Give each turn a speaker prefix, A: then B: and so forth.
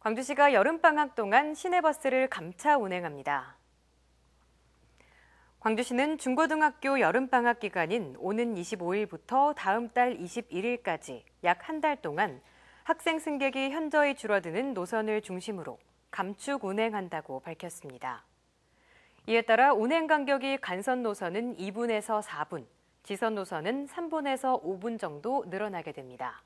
A: 광주시가 여름방학 동안 시내버스를 감차 운행합니다. 광주시는 중고등학교 여름방학 기간인 오는 25일부터 다음 달 21일까지 약 한 달 동안 학생 승객이 현저히 줄어드는 노선을 중심으로 감축 운행한다고 밝혔습니다. 이에 따라 운행 간격이 간선 노선은 2분에서 4분, 지선 노선은 3분에서 5분 정도 늘어나게 됩니다.